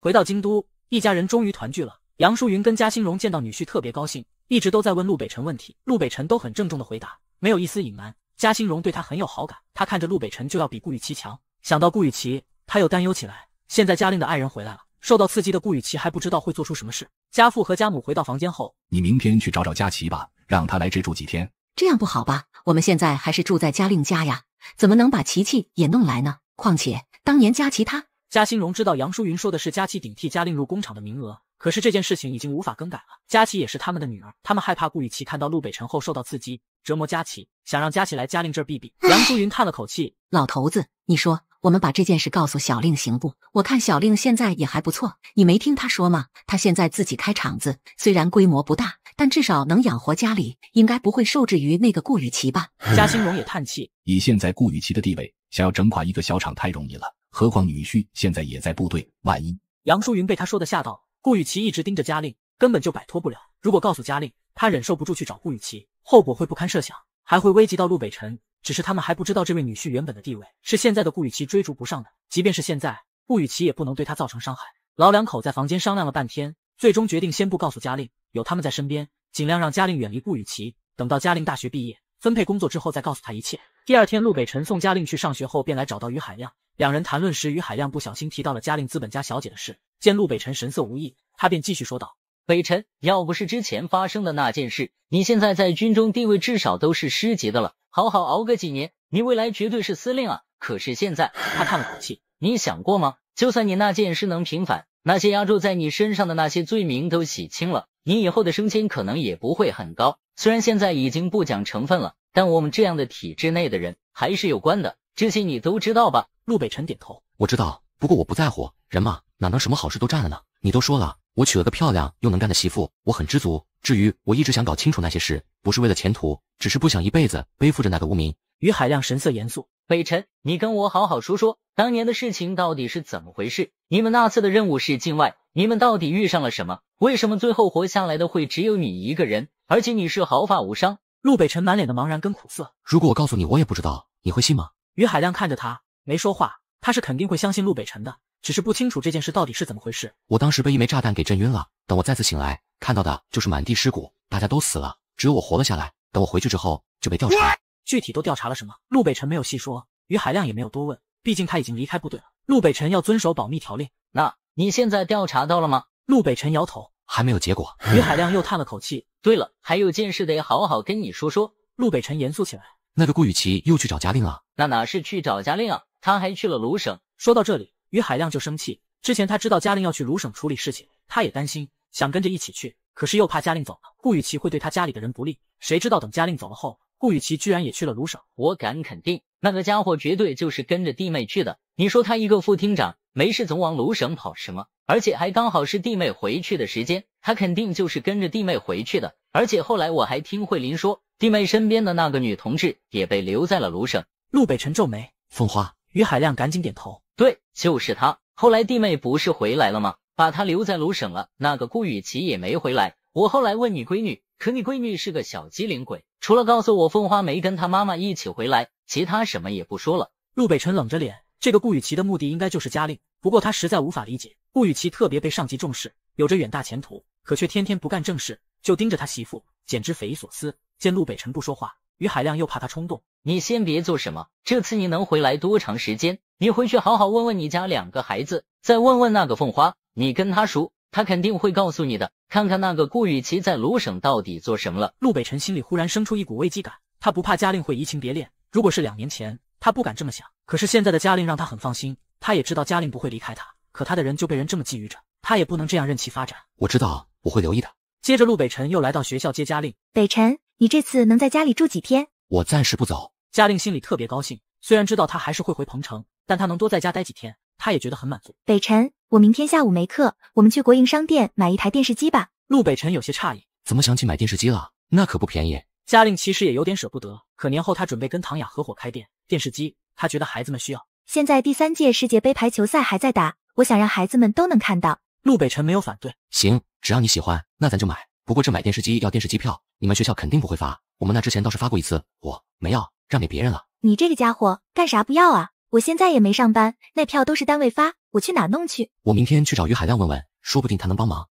回到京都，一家人终于团聚了。杨淑云跟嘉兴荣见到女婿特别高兴，一直都在问陆北辰问题。陆北辰都很郑重的回答，没有一丝隐瞒。嘉兴荣对他很有好感，他看着陆北辰就要比顾雨琪强。想到顾雨琪，他又担忧起来。现在嘉令的爱人回来了，受到刺激的顾雨琪还不知道会做出什么事。家父和家母回到房间后，你明天去找找嘉琪吧，让他来这住几天。这样不好吧？我们现在还是住在嘉令家呀，怎么能把琪琪也弄来呢？况且当年嘉琪他。嘉欣荣知道杨淑云说的是嘉琪顶替嘉令入工厂的名额，可是这件事情已经无法更改了。嘉琪也是他们的女儿，他们害怕顾雨琪看到陆北辰后受到刺激折磨嘉琪，想让嘉琪来嘉令这儿避避。杨淑云叹了口气：“老头子，你说我们把这件事告诉小令行不？我看小令现在也还不错，你没听他说吗？他现在自己开厂子，虽然规模不大，但至少能养活家里，应该不会受制于那个顾雨琪吧？”嘉欣荣也叹气：“以现在顾雨琪的地位，想要整垮一个小厂太容易了。”何况女婿现在也在部队，万一……杨淑云被他说的吓到顾雨琪一直盯着嘉令，根本就摆脱不了。如果告诉嘉令，他忍受不住去找顾雨琪，后果会不堪设想，还会危及到陆北辰。只是他们还不知道这位女婿原本的地位是现在的顾雨琪追逐不上的，即便是现在，顾雨琪也不能对他造成伤害。老两口在房间商量了半天，最终决定先不告诉嘉令，有他们在身边，尽量让嘉令远离顾雨琪，等到嘉令大学毕业、分配工作之后，再告诉他一切。第二天，陆北辰送嘉令去上学后，便来找到于海亮。两人谈论时，于海亮不小心提到了嘉令资本家小姐的事。见陆北辰神色无异，他便继续说道：“北辰，要不是之前发生的那件事，你现在在军中地位至少都是师级的了。好好熬个几年，你未来绝对是司令啊！可是现在，他叹了口气：，你想过吗？就算你那件事能平反，那些压住在你身上的那些罪名都洗清了，你以后的升迁可能也不会很高。虽然现在已经不讲成分了。”但我们这样的体制内的人还是有关的，这些你都知道吧？陆北辰点头，我知道，不过我不在乎。人嘛，哪能什么好事都占了呢？你都说了，我娶了个漂亮又能干的媳妇，我很知足。至于我一直想搞清楚那些事，不是为了前途，只是不想一辈子背负着那个无名。于海亮神色严肃，北辰，你跟我好好说说，当年的事情到底是怎么回事？你们那次的任务是境外，你们到底遇上了什么？为什么最后活下来的会只有你一个人，而且你是毫发无伤？陆北辰满脸的茫然跟苦涩。如果我告诉你，我也不知道，你会信吗？于海亮看着他，没说话。他是肯定会相信陆北辰的，只是不清楚这件事到底是怎么回事。我当时被一枚炸弹给震晕了，等我再次醒来，看到的就是满地尸骨，大家都死了，只有我活了下来。等我回去之后就被调查，具体都调查了什么？陆北辰没有细说，于海亮也没有多问，毕竟他已经离开部队了。陆北辰要遵守保密条例，那你现在调查到了吗？陆北辰摇头。还没有结果，于海亮又叹了口气。对了，还有件事得好好跟你说说。陆北辰严肃起来：“那个顾雨琪又去找嘉令了？那哪是去找嘉令，啊，他还去了鲁省。”说到这里，于海亮就生气。之前他知道嘉令要去鲁省处理事情，他也担心，想跟着一起去，可是又怕嘉令走了，顾雨琪会对他家里的人不利。谁知道等嘉令走了后，顾雨琪居然也去了鲁省。我敢肯定，那个家伙绝对就是跟着弟妹去的。你说他一个副厅长？没事总往鲁省跑什么？而且还刚好是弟妹回去的时间，他肯定就是跟着弟妹回去的。而且后来我还听慧琳说，弟妹身边的那个女同志也被留在了鲁省。陆北辰皱眉，凤花，于海亮赶紧点头，对，就是他。后来弟妹不是回来了吗？把他留在鲁省了。那个顾雨琪也没回来。我后来问你闺女，可你闺女是个小机灵鬼，除了告诉我凤花没跟她妈妈一起回来，其他什么也不说了。陆北辰冷着脸，这个顾雨琪的目的应该就是嘉令。不过他实在无法理解，顾雨琪特别被上级重视，有着远大前途，可却天天不干正事，就盯着他媳妇，简直匪夷所思。见陆北辰不说话，于海亮又怕他冲动，你先别做什么。这次你能回来多长时间？你回去好好问问你家两个孩子，再问问那个凤花，你跟他熟，他肯定会告诉你的。看看那个顾雨琪在卢省到底做什么了。陆北辰心里忽然生出一股危机感，他不怕嘉令会移情别恋，如果是两年前。他不敢这么想，可是现在的嘉令让他很放心，他也知道嘉令不会离开他。可他的人就被人这么觊觎着，他也不能这样任其发展。我知道，我会留意的。接着，陆北辰又来到学校接嘉令。北辰，你这次能在家里住几天？我暂时不走。嘉玲心里特别高兴，虽然知道他还是会回彭城，但他能多在家待几天，他也觉得很满足。北辰，我明天下午没课，我们去国营商店买一台电视机吧。陆北辰有些诧异，怎么想起买电视机了？那可不便宜。嘉玲其实也有点舍不得，可年后他准备跟唐雅合伙开店。电视机，他觉得孩子们需要。现在第三届世界杯排球赛还在打，我想让孩子们都能看到。陆北辰没有反对，行，只要你喜欢，那咱就买。不过这买电视机要电视机票，你们学校肯定不会发。我们那之前倒是发过一次，我没要，让给别人了。你这个家伙干啥不要啊？我现在也没上班，那票都是单位发，我去哪弄去？我明天去找于海亮问问，说不定他能帮忙。